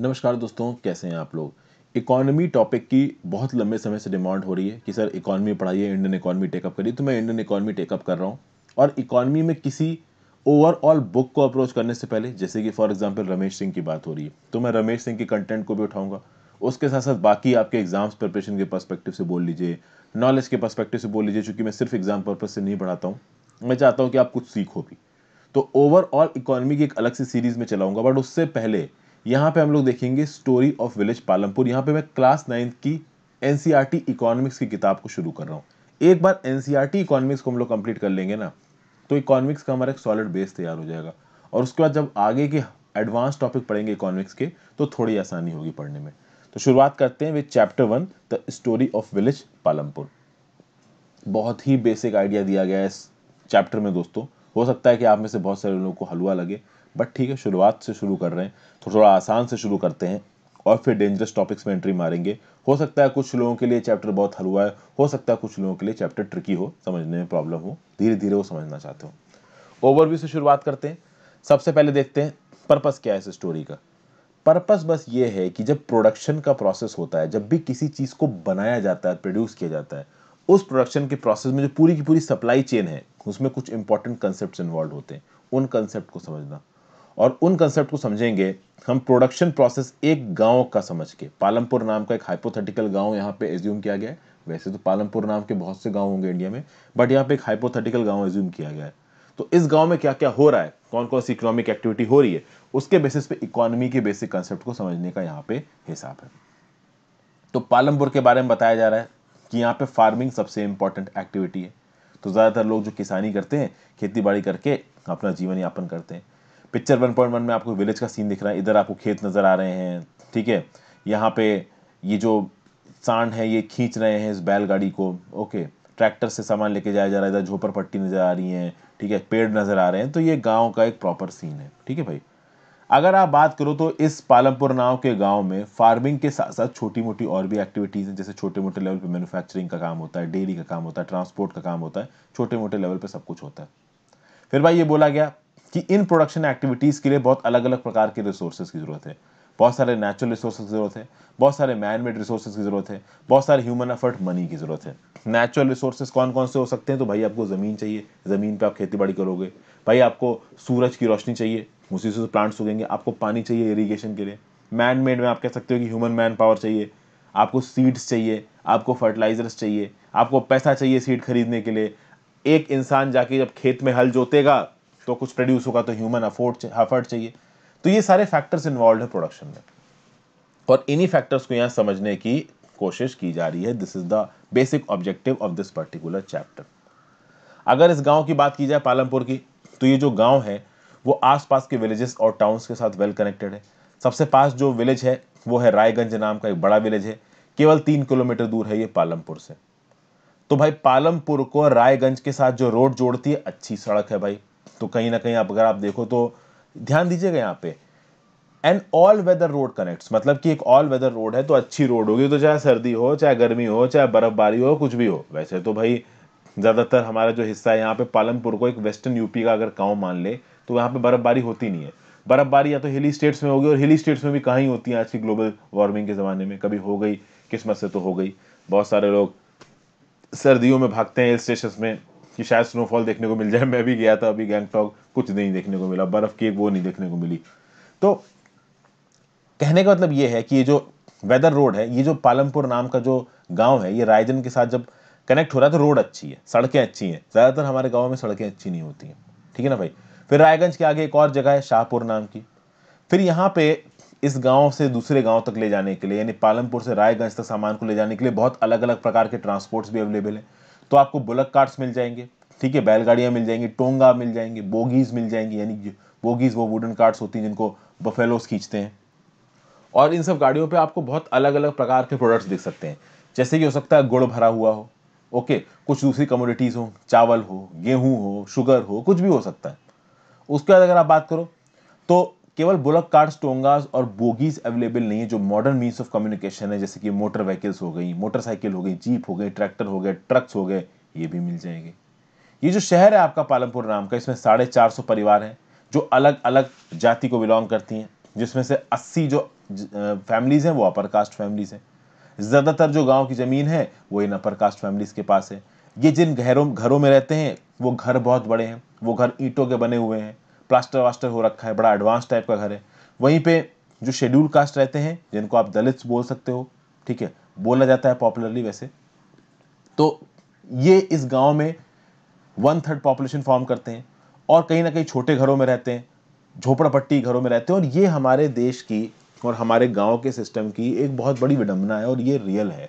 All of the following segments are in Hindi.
नमस्कार दोस्तों कैसे हैं आप लोग इकोनॉमी टॉपिक की बहुत लंबे समय से डिमांड हो रही है कि सर इकॉनमी पढ़ाइए इंडियन इकॉनमी टेकअप करिए तो मैं इंडियन इकॉनमी टेकअप कर रहा हूँ और इकॉनमी में किसी ओवरऑल बुक को अप्रोच करने से पहले जैसे कि फॉर एग्जाम्पल रमेश सिंह की बात हो रही है तो मैं रमेश सिंह के कंटेंट को भी उठाऊंगा उसके साथ साथ बाकी आपके एग्जाम्स प्रिपरेशन के परस्पेक्टिव से बोल लीजिए नॉलेज के परस्पेक्टिव से बोल लीजिए चूँकि मैं सिर्फ एग्जाम पर्पज से नहीं पढ़ाता हूँ मैं चाहता हूँ कि आप कुछ सीखो भी तो ओवरऑल इकोनॉमी की एक अलग सी सीरीज में चलाऊंगा बट उससे पहले यहाँ पे हम लोग देखेंगे स्टोरी ऑफ विलेज पालमपुर यहाँ पे मैं क्लास नाइन्थ की एनसीईआरटी इकोनॉमिक्स e की किताब को शुरू कर रहा हूँ एक बार एनसीईआरटी इकोनॉमिक्स e को हम लोग कंप्लीट कर लेंगे ना तो इकोनॉमिक्स का हमारा एक सॉलिड बेस तैयार हो जाएगा और उसके बाद जब आगे के एडवांस टॉपिक पढ़ेंगे इकोनॉमिक्स के तो थोड़ी आसानी होगी पढ़ने में तो शुरुआत करते हैं with chapter one the story of village Palampur बहुत ही बेसिक आइडिया दिया गया है इस चैप्टर में दोस्तों हो सकता है कि आप में से बहुत सारे लोगों को हलवा लगे बट ठीक है शुरुआत से शुरू कर रहे हैं थोड़ा थोड़ा आसान से शुरू करते हैं और फिर डेंजरस टॉपिक्स में एंट्री मारेंगे हो सकता है कुछ लोगों के लिए चैप्टर बहुत हलवा है हो सकता है कुछ लोगों के लिए चैप्टर ट्रिकी हो समझने में प्रॉब्लम हो धीरे धीरे वो समझना चाहते हो ओवरव्यू से शुरुआत करते हैं सबसे पहले देखते हैं पर्पस क्या है इस स्टोरी का पर्पस बस ये है कि जब प्रोडक्शन का प्रोसेस होता है जब भी किसी चीज़ को बनाया जाता है प्रोड्यूस किया जाता है उस प्रोडक्शन के प्रोसेस में जो पूरी की पूरी सप्लाई चेन है उसमें कुछ इंपॉर्टेंट कंसेप्ट इन्वॉल्व होते हैं उन कंसेप्ट को समझना और उन कंसेप्ट को समझेंगे हम प्रोडक्शन प्रोसेस एक गांव का समझ के पालमपुर नाम का एक हाइपोथेटिकल गांव यहाँ पे एज्यूम किया गया है वैसे तो पालमपुर नाम के बहुत से गांव होंगे इंडिया में बट यहाँ पे एक हाइपोथेटिकल गांव एज्यूम किया गया है तो इस गांव में क्या क्या हो रहा है कौन कौन सी इकोनॉमिक एक्टिविटी हो रही है उसके बेसिस पे इकोनॉमी के बेसिक कंसेप्ट को समझने का यहाँ पे हिसाब है तो पालमपुर के बारे में बताया जा रहा है कि यहाँ पे फार्मिंग सबसे इंपॉर्टेंट एक्टिविटी है तो ज़्यादातर लोग जो किसानी करते हैं खेती बाड़ी करके अपना जीवन यापन करते हैं पिक्चर वन पॉइंट वन में आपको विलेज का सीन दिख रहा है इधर आपको खेत नज़र आ रहे हैं ठीक है यहाँ पे ये जो सांड है ये खींच रहे हैं इस बैलगाड़ी को ओके ट्रैक्टर से सामान लेके जाया जा रहा है इधर झोपड़ पट्टी नज़र आ रही है ठीक है पेड़ नज़र आ रहे हैं तो ये गाँव का एक प्रॉपर सीन है ठीक है भाई अगर आप बात करो तो इस पालमपुर नाव के गांव में फार्मिंग के साथ साथ छोटी मोटी और भी एक्टिविटीज़ हैं जैसे छोटे मोटे लेवल पे मैन्युफैक्चरिंग का काम होता है डेयरी का काम होता है ट्रांसपोर्ट का काम होता है छोटे मोटे लेवल पे सब कुछ होता है फिर भाई ये बोला गया कि इन प्रोडक्शन एक्टिविटीज़ के लिए बहुत अलग अलग प्रकार के रिसोर्सेज की ज़रूरत है बहुत सारे नेचुरल रिसोर्सेज की ज़रूरत है बहुत सारे मैन मेड रिसोर्सेज की ज़रूरत है बहुत सारे ह्यूमन एफर्ट मनी की ज़रूरत है नेचुरल रिसोर्सेज कौन कौन से हो सकते हैं तो भाई आपको ज़मीन चाहिए ज़मीन पर आप खेती बाड़ी करोगे भाई आपको सूरज की रोशनी चाहिए उसी से तो प्लांट्स उगेंगे आपको पानी चाहिए इरीगेशन के लिए मैन मेड में आप कह सकते हो कि ह्यूमन मैन पावर चाहिए आपको सीड्स चाहिए आपको फर्टिलाइजर्स चाहिए आपको पैसा चाहिए सीड खरीदने के लिए एक इंसान जाके जब खेत में हल जोतेगा तो कुछ प्रोड्यूस होगा तो ह्यूमन अफोर्ड अफर्ट चाहिए तो ये सारे फैक्टर्स इन्वॉल्व है प्रोडक्शन में और इन्हीं फैक्टर्स को यहाँ समझने की कोशिश की जा रही है this is the basic objective of this particular chapter अगर इस गांव की बात की जाए पालमपुर की तो ये जो गांव है वो आसपास के विलेजेस और टाउन्स के साथ वेल कनेक्टेड है सबसे पास जो विलेज है वो है रायगंज नाम का एक बड़ा विलेज है केवल तीन किलोमीटर दूर है ये पालमपुर से तो भाई पालमपुर को रायगंज के साथ जो रोड जोड़ती है अच्छी सड़क है भाई तो कहीं ना कहीं आप अगर आप देखो तो ध्यान दीजिएगा यहाँ पे and all weather road connects मतलब कि एक ऑल वेदर रोड है तो अच्छी रोड होगी तो चाहे सर्दी हो चाहे गर्मी हो चाहे बर्फबारी हो कुछ भी हो वैसे तो भाई ज़्यादातर हमारा जो हिस्सा है यहाँ पे पालमपुर को एक वेस्टर्न यूपी का अगर गाँव मान ले तो यहाँ पर बर्फबारी होती नहीं है बर्फबारी या तो हिली स्टेट्स में होगी और हिली स्टेट्स में भी कहाँ ही होती है आज की ग्लोबल वार्मिंग के ज़माने में कभी हो गई किस्मत से तो हो गई बहुत सारे लोग सर्दियों में भागते हैं हिल स्टेशन में कि शायद स्नोफॉल देखने को मिल जाए मैं भी गया था अभी गैंगटॉक कुछ नहीं देखने को मिला बर्फ़ की एक वो नहीं देखने को मिली तो कहने का मतलब ये है कि ये जो वेदर रोड है ये जो पालमपुर नाम का जो गांव है ये रायजन के साथ जब कनेक्ट हो रहा है तो रोड अच्छी है सड़कें अच्छी हैं ज़्यादातर हमारे गाँव में सड़कें अच्छी नहीं होती हैं ठीक है ना भाई फिर रायगंज के आगे एक और जगह है शाहपुर नाम की फिर यहाँ पे इस गांव से दूसरे गांव तक ले जाने के लिए यानी पालमपुर से रायगंज तक सामान को ले जाने के लिए बहुत अलग अलग प्रकार के ट्रांसपोर्ट्स भी अवेलेबल हैं तो आपको बुलक कार्ट्स मिल जाएंगे ठीक है बैलगाड़ियाँ मिल जाएंगी टोंगा मिल जाएंगे बोगीज मिल जाएंगी यानी बोगीज वो वुडन कार्ट्स होती हैं जिनको बफेलोस खींचते हैं और इन सब गाड़ियों पर आपको बहुत अलग अलग प्रकार के प्रोडक्ट्स दिख सकते हैं जैसे कि हो सकता है गुड़ भरा हुआ हो ओके कुछ दूसरी कमोडिटीज़ हो चावल हो गेहूँ हो शुगर हो कुछ भी हो सकता है उसके बाद अगर आप बात करो तो केवल बुलक कार्ड्स टोंगास और बोगीज अवेलेबल नहीं है जो मॉडर्न मीन्स ऑफ कम्युनिकेशन है जैसे कि मोटर व्हीकल्स हो गई मोटरसाइकिल हो गई जीप हो गई ट्रैक्टर हो गए ट्रक्स हो गए ये भी मिल जाएंगे ये जो शहर है आपका पालमपुर नाम का इसमें साढ़े चार सौ परिवार हैं जो अलग अलग जाति को बिलोंग करती हैं जिसमें से अस्सी जो फैमिलीज़ हैं वो अपर कास्ट फैमिलीज़ हैं ज़्यादातर जो गाँव की ज़मीन है वो इन अपर कास्ट फैमिलीज़ के पास है ये जिन घरों घरों में रहते हैं वो घर बहुत बड़े हैं वो घर ईंटों के बने हुए हैं प्लास्टर वास्टर हो रखा है बड़ा एडवांस टाइप का घर है वहीं पे जो शेड्यूल कास्ट रहते हैं जिनको आप दलित बोल सकते हो ठीक है बोला जाता है पॉपुलरली वैसे तो ये इस गांव में वन थर्ड पॉपुलेशन फॉर्म करते हैं और कहीं ना कहीं छोटे घरों में रहते हैं झोपड़पट्टी घरों में रहते हैं और ये हमारे देश की और हमारे गाँव के सिस्टम की एक बहुत बड़ी विडम्बना है और ये रियल है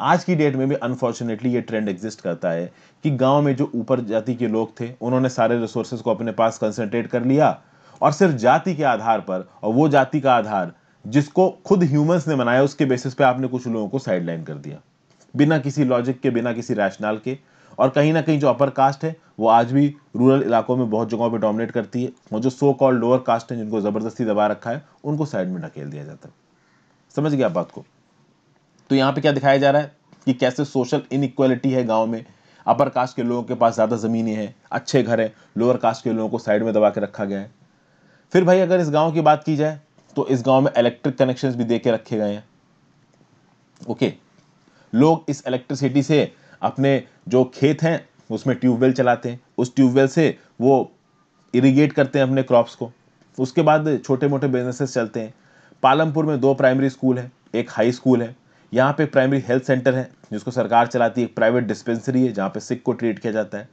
आज की डेट में भी अनफॉर्चुनेटली ये ट्रेंड एग्जिस्ट करता है कि गांव में जो ऊपर जाति के लोग थे उन्होंने सारे रिसोर्सेज को अपने पास कंसनट्रेट कर लिया और सिर्फ जाति के आधार पर और वो जाति का आधार जिसको खुद ह्यूमंस ने बनाया उसके बेसिस पे आपने कुछ लोगों को साइडलाइन कर दिया बिना किसी लॉजिक के बिना किसी रैशनल के और कहीं ना कहीं जो अपर कास्ट है वो आज भी रूरल इलाकों में बहुत जगहों पे डोमिनेट करती है और जो सो कॉल्ड लोअर कास्ट है जिनको ज़बरदस्ती दबा रखा है उनको साइड में ढकेल दिया जाता है समझ गया आप बात को तो यहाँ पे क्या दिखाया जा रहा है कि कैसे सोशल इनक्वलिटी है गाँव में अपर कास्ट के लोगों के पास ज़्यादा ज़मीनें हैं अच्छे घर हैं लोअर कास्ट के लोगों को साइड में दबा के रखा गया है फिर भाई अगर इस गाँव की बात की जाए तो इस गाँव में इलेक्ट्रिक कनेक्शन भी दे के रखे गए हैं ओके लोग इस इलेक्ट्रिसिटी से अपने जो खेत हैं उसमें ट्यूबवेल चलाते हैं उस ट्यूबवेल से वो इरिगेट करते हैं अपने क्रॉप्स को उसके बाद छोटे मोटे बिजनेसेस चलते हैं पालमपुर में दो प्राइमरी स्कूल हैं एक हाई स्कूल है यहाँ पे प्राइमरी हेल्थ सेंटर है जिसको सरकार चलाती है एक प्राइवेट डिस्पेंसरी है जहाँ पे सिख को ट्रीट किया जाता है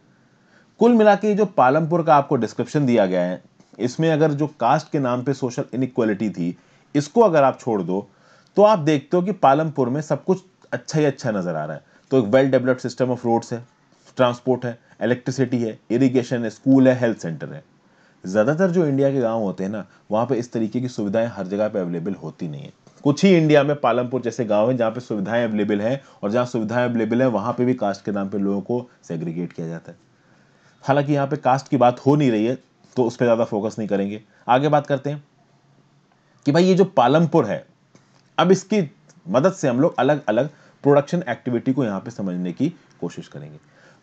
कुल मिला के जो पालमपुर का आपको डिस्क्रिप्शन दिया गया है इसमें अगर जो कास्ट के नाम पे सोशल इनक्वलिटी थी इसको अगर आप छोड़ दो तो आप देखते हो कि पालमपुर में सब कुछ अच्छा ही अच्छा नज़र आ रहा है तो एक well developed system of roads है ट्रांसपोर्ट है इलेक्ट्रिसिटी है इरीगेशन है स्कूल है हेल्थ सेंटर है ज़्यादातर जो इंडिया के गाँव होते हैं ना वहाँ पर इस तरीके की सुविधाएं हर जगह पर अवेलेबल होती नहीं है कुछ ही इंडिया में पालमपुर जैसे गांव हैं जहाँ पे सुविधाएं अवेलेबल हैं और जहाँ सुविधाएं अवेलेबल हैं वहाँ पे भी कास्ट के नाम पे लोगों को सेग्रीगेट किया जाता है हालांकि यहाँ पे कास्ट की बात हो नहीं रही है तो उस पर ज़्यादा फोकस नहीं करेंगे आगे बात करते हैं कि भाई ये जो पालमपुर है अब इसकी मदद से हम लोग अलग अलग प्रोडक्शन एक्टिविटी को यहाँ पे समझने की कोशिश करेंगे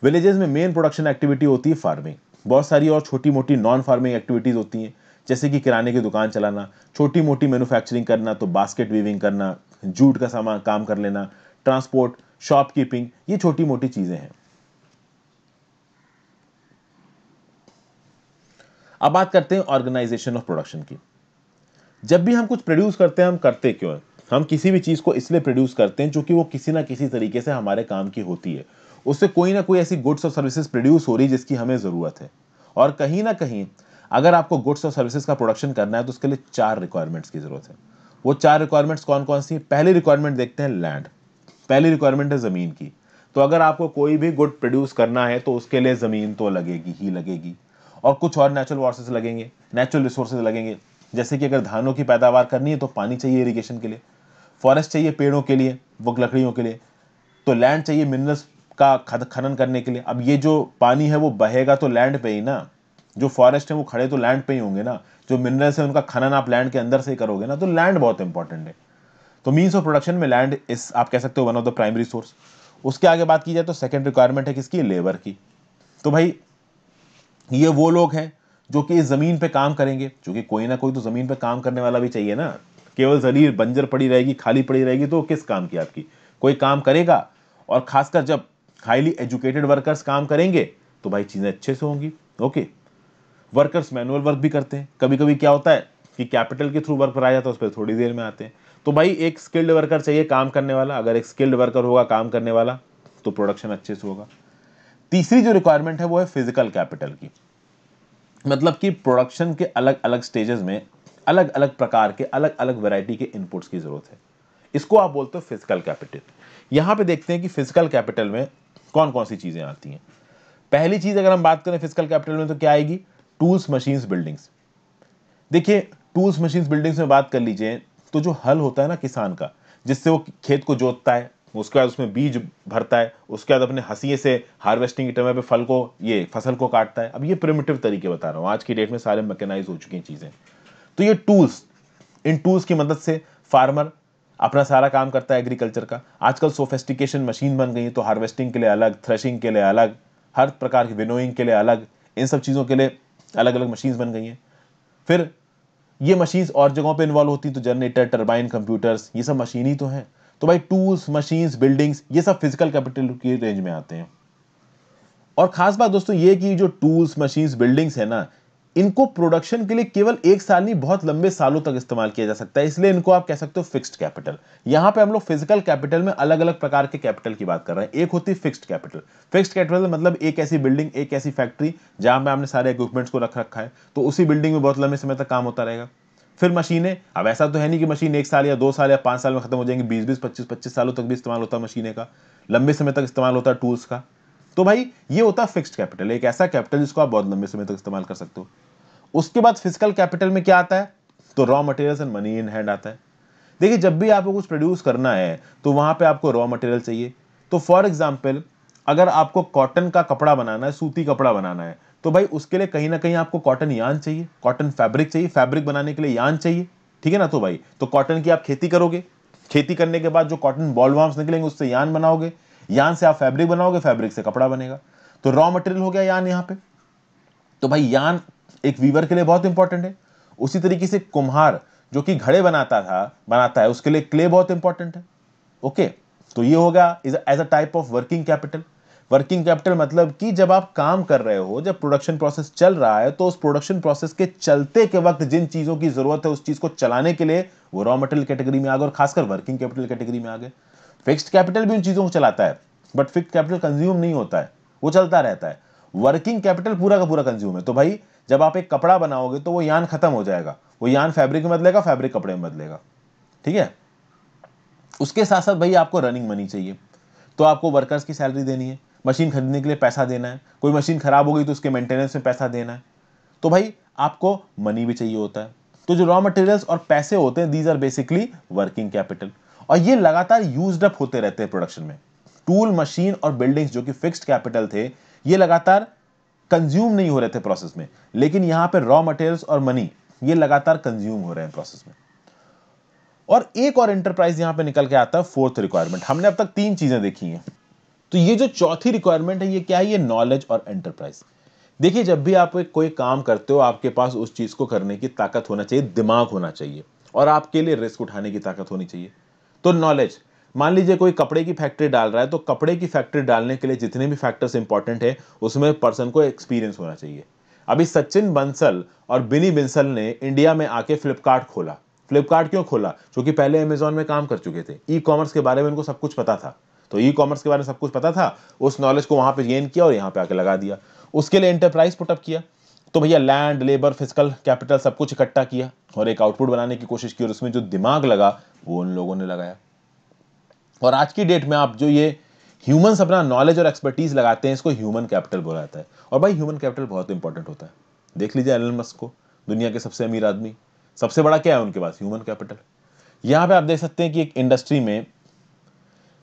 विलेजेस में मेन प्रोडक्शन एक्टिविटी होती है फार्मिंग बहुत सारी और छोटी मोटी नॉन फार्मिंग एक्टिविटीज़ होती हैं जैसे कि किराने की दुकान चलाना छोटी मोटी मैन्युफैक्चरिंग करना तो बास्केट वीविंग करना जूट का सामान काम कर लेना ट्रांसपोर्ट शॉपकीपिंग ये छोटी मोटी चीज़ें हैं अब बात करते हैं ऑर्गेनाइजेशन ऑफ प्रोडक्शन की जब भी हम कुछ प्रोड्यूस करते हैं हम करते क्यों है? हम किसी भी चीज़ को इसलिए प्रोड्यूस करते हैं चूँकि वो किसी ना किसी तरीके से हमारे काम की होती है उससे कोई ना कोई ऐसी गुड्स और सर्विसेज प्रोड्यूस हो रही है जिसकी हमें ज़रूरत है और कहीं ना कहीं अगर आपको गुड्स और सर्विसेज का प्रोडक्शन करना है तो उसके लिए चार रिक्वायरमेंट्स की ज़रूरत है वो चार रिक्वायरमेंट्स कौन कौन सी पहली रिक्वायरमेंट देखते हैं लैंड पहली रिक्वायरमेंट है ज़मीन की तो अगर आपको कोई भी गुड प्रोड्यूस करना है तो उसके लिए ज़मीन तो लगेगी ही लगेगी और कुछ और नेचुरल वॉर्सेज लगेंगे नेचुरल रिसोर्सेज लगेंगे जैसे कि अगर धानों की पैदावार करनी है तो पानी चाहिए इरीगेशन के लिए फॉरेस्ट चाहिए पेड़ों के लिए वो लकड़ियों के लिए तो लैंड चाहिए मिनरल्स का खनन करने के लिए अब ये जो पानी है वो बहेगा तो लैंड पे ही ना जो फॉरेस्ट है वो खड़े तो लैंड पे ही होंगे ना जो मिनरल्स है उनका खनन आप लैंड के अंदर से ही करोगे ना तो लैंड बहुत इंपॉर्टेंट है तो मीन्स ऑफ प्रोडक्शन में लैंड इस आप कह सकते हो one of the primary source उसके आगे बात की जाए तो सेकेंड रिक्वायरमेंट है किसकी लेबर की तो भाई ये वो लोग हैं जो कि इस ज़मीन पे काम करेंगे क्योंकि कोई ना कोई तो ज़मीन पे काम करने वाला भी चाहिए ना केवल जरीर बंजर पड़ी रहेगी खाली पड़ी रहेगी तो किस काम की आपकी कोई काम करेगा और खासकर जब हाईली एजुकेटेड वर्कर्स काम करेंगे तो भाई चीज़ें अच्छे से होंगी ओके वर्कर्स मैनुअल वर्क भी करते हैं कभी कभी क्या होता है कि कैपिटल के थ्रू वर्क पर आ जाता है उस पर थोड़ी देर में आते हैं तो भाई एक स्किल्ड वर्कर चाहिए काम करने वाला अगर एक स्किल्ड वर्कर होगा काम करने वाला तो प्रोडक्शन अच्छे से होगा तीसरी जो रिक्वायरमेंट है वो है फिजिकल कैपिटल की मतलब कि प्रोडक्शन के अलग अलग स्टेजेस में अलग अलग प्रकार के अलग अलग वैरायटी के इनपुट्स की ज़रूरत है इसको आप बोलते हो फिजिकल कैपिटल यहाँ पे देखते हैं कि फिजिकल कैपिटल में कौन कौन सी चीज़ें आती हैं पहली चीज़ अगर हम बात करें फिजिकल कैपिटल में तो क्या आएगी टूल्स मशीन्स बिल्डिंग्स देखिए टूल्स मशीन्स बिल्डिंग्स में बात कर लीजिए तो जो हल होता है ना किसान का जिससे वो खेत को जोतता है उसके बाद उसमें बीज भरता है उसके बाद अपने हसीिए से हार्वेस्टिंग के टाइम पे फल को ये फसल को काटता है अब ये प्रिमेटिव तरीके बता रहा हूँ आज की डेट में सारे मैकेनाइज हो चुकी हैं चीज़ें तो ये टूल्स इन टूल्स की मदद से फार्मर अपना सारा काम करता है एग्रीकल्चर का आजकल सोफेस्टिकेशन मशीन बन गई है तो हार्वेस्टिंग के लिए अलग थ्रेशिंग के लिए अलग हर प्रकार की विनोइंग के लिए अलग इन सब चीज़ों के लिए अलग अलग मशीन बन गई हैं फिर ये मशीन और जगहों पर इन्वॉल्व होती तो जनरेटर टर्बाइन कंप्यूटर्स ये सब मशीन ही तो हैं तो भाई टूल्स मशीन्स बिल्डिंग्स ये सब फिजिकल कैपिटल की रेंज में आते हैं और खास बात दोस्तों ये कि जो टूल्स मशीन्स बिल्डिंग्स है ना इनको प्रोडक्शन के लिए केवल एक साल नहीं बहुत लंबे सालों तक इस्तेमाल किया जा सकता है इसलिए इनको आप कह सकते हो फिक्स्ड कैपिटल यहां पे हम लोग फिजिकल कैपिटल में अलग अलग प्रकार के कैपिटल की बात कर रहे हैं एक होती है फिक्स्ड कैपिटल फिक्स्ड कैपिटल मतलब एक ऐसी बिल्डिंग एक ऐसी फैक्ट्री जहां पर हमने सारे इक्विपमेंट्स को रख रखा है तो उसी बिल्डिंग में बहुत लंबे समय तक काम होता रहेगा फिर मशीनें अब ऐसा तो है नहीं कि मशीन एक साल या दो साल या पांच साल में खत्म हो जाएंगे बीस बीस पच्चीस पच्चीस सालों तक भी इस्तेमाल होता है मशीनें का लंबे समय तक इस्तेमाल होता है टूल्स का तो भाई ये होता है फिक्स्ड कैपिटल एक ऐसा कैपिटल जिसको आप बहुत लंबे समय तक इस्तेमाल कर सकते हो उसके बाद फिजिकल कैपिटल में क्या आता है तो raw materials and money in hand आता है देखिए जब भी आपको कुछ प्रोड्यूस करना है तो वहां पे आपको रॉ मटेरियल चाहिए तो फॉर एग्जाम्पल अगर आपको कॉटन का कपड़ा बनाना है सूती कपड़ा बनाना है तो भाई उसके लिए कहीं ना कहीं आपको कॉटन यान चाहिए कॉटन फैब्रिक चाहिए फैब्रिक बनाने के लिए यान चाहिए ठीक है ना तो भाई तो कॉटन की आप खेती करोगे खेती करने के बाद जो कॉटन बॉल वार्म्स निकलेंगे उससे यान बनाओगे यान से आप फैब्रिक बनाओगे फैब्रिक से कपड़ा बनेगा तो रॉ मटेरियल हो गया यान यहां पे तो भाई यान एक वीवर के लिए बहुत इंपॉर्टेंट है उसी तरीके से कुम्हार जो कि घड़े बनाता था बनाता है उसके लिए क्ले बहुत इंपॉर्टेंट है ओके तो ये हो गया as a type of working capital working capital मतलब कि जब आप काम कर रहे हो जब प्रोडक्शन प्रोसेस चल रहा है तो उस प्रोडक्शन प्रोसेस के चलते के वक्त जिन चीज़ों की ज़रूरत है उस चीज़ को चलाने के लिए वो रॉ मटेरियल कैटेगरी में आ गए और खासकर वर्किंग कैपिटल कैटेगरी में आ गए फिक्स्ड कैपिटल भी उन चीज़ों को चलाता है बट फिक्स कैपिटल कंज्यूम नहीं होता है वो चलता रहता है वर्किंग कैपिटल पूरा का पूरा कंज्यूम है तो भाई जब आप एक कपड़ा बनाओगे तो वो यान खत्म हो जाएगा वो यान फैब्रिक में बदलेगा फैब्रिक कपड़े में बदलेगा ठीक है उसके साथ साथ भाई आपको रनिंग मनी चाहिए तो आपको वर्कर्स की सैलरी देनी है मशीन खरीदने के लिए पैसा देना है कोई मशीन खराब हो गई तो उसके मेंटेनेंस में पैसा देना है तो भाई आपको मनी भी चाहिए होता है तो जो रॉ मटेरियल्स और पैसे होते हैं these are basically working capital और ये लगातार यूज अप होते रहते हैं प्रोडक्शन में टूल मशीन और बिल्डिंग्स जो कि फिक्स्ड कैपिटल थे ये लगातार कंज्यूम नहीं हो रहे थे प्रोसेस में लेकिन यहां पे रॉ मटेरियल्स और मनी ये लगातार कंज्यूम हो रहे हैं प्रोसेस में और एक और एंटरप्राइज यहां पे निकल के आता है फोर्थ रिक्वायरमेंट हमने अब तक तीन चीजें देखी हैं तो ये जो चौथी रिक्वायरमेंट है ये क्या है ये नॉलेज और एंटरप्राइज देखिए जब भी आप एक कोई काम करते हो आपके पास उस चीज को करने की ताकत होना चाहिए दिमाग होना चाहिए और आपके लिए रिस्क उठाने की ताकत होनी चाहिए तो नॉलेज मान लीजिए कोई कपड़े की फैक्ट्री डाल रहा है तो कपड़े की फैक्ट्री डालने के लिए जितने भी फैक्टर्स इंपॉर्टेंट है उसमें पर्सन को एक्सपीरियंस होना चाहिए अभी सचिन बंसल और बिनी बिंसल ने इंडिया में आके फ्लिपकार्ट खोला फ्लिपकार्ट क्यों खोला क्योंकि पहले अमेजोन में काम कर चुके थे ई कॉमर्स के बारे में उनको सब कुछ पता था तो ई कॉमर्स के बारे में सब कुछ पता था उस नॉलेज को वहां पर गेन किया और यहाँ पे आके लगा दिया उसके लिए एंटरप्राइज पुटअप किया तो भैया लैंड लेबर फिजिकल कैपिटल सब कुछ इकट्ठा किया और एक आउटपुट बनाने की कोशिश की और उसमें जो दिमाग लगा वो उन लोगों ने लगाया और आज की डेट में आप जो ये ह्यूमन अपना नॉलेज और एक्सपर्टीज लगाते हैं इसको ह्यूमन कैपिटल बोला जाता है और भाई ह्यूमन कैपिटल बहुत इंपॉर्टेंट होता है देख लीजिए एलन मस्क को दुनिया के सबसे अमीर आदमी सबसे बड़ा क्या है उनके पास ह्यूमन कैपिटल यहाँ पे आप देख सकते हैं कि एक इंडस्ट्री में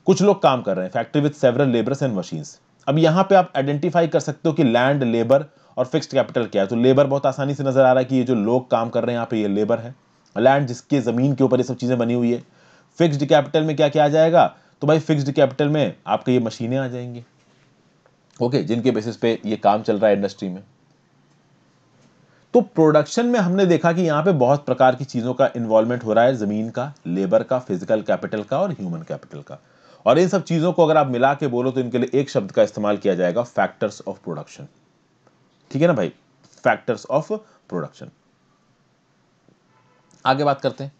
कुछ लोग काम कर रहे हैं factory with several labours and machines अब यहाँ पे आप आइडेंटिफाई कर सकते हो कि लैंड लेबर और फिक्स्ड कैपिटल क्या है तो लेबर बहुत आसानी से नज़र आ रहा है कि ये जो लोग काम कर रहे हैं यहाँ पे ये लेबर है लैंड जिसके ज़मीन के ऊपर ये सब चीज़ें बनी हुई है फिक्स्ड कैपिटल में क्या क्या आ जाएगा तो भाई फिक्स्ड कैपिटल में आपके ये मशीनें आ जाएंगी ओके जिनके बेसिस पे ये काम चल रहा है इंडस्ट्री में तो प्रोडक्शन में हमने देखा कि यहाँ पे बहुत प्रकार की चीज़ों का इन्वॉल्वमेंट हो रहा है ज़मीन का लेबर का फिजिकल कैपिटल का और ह्यूमन कैपिटल का और इन सब चीज़ों को अगर आप मिला के बोलो तो इनके लिए एक शब्द का इस्तेमाल किया जाएगा फैक्टर्स ऑफ प्रोडक्शन ठीक है ना भाई फैक्टर्स ऑफ प्रोडक्शन आगे बात करते हैं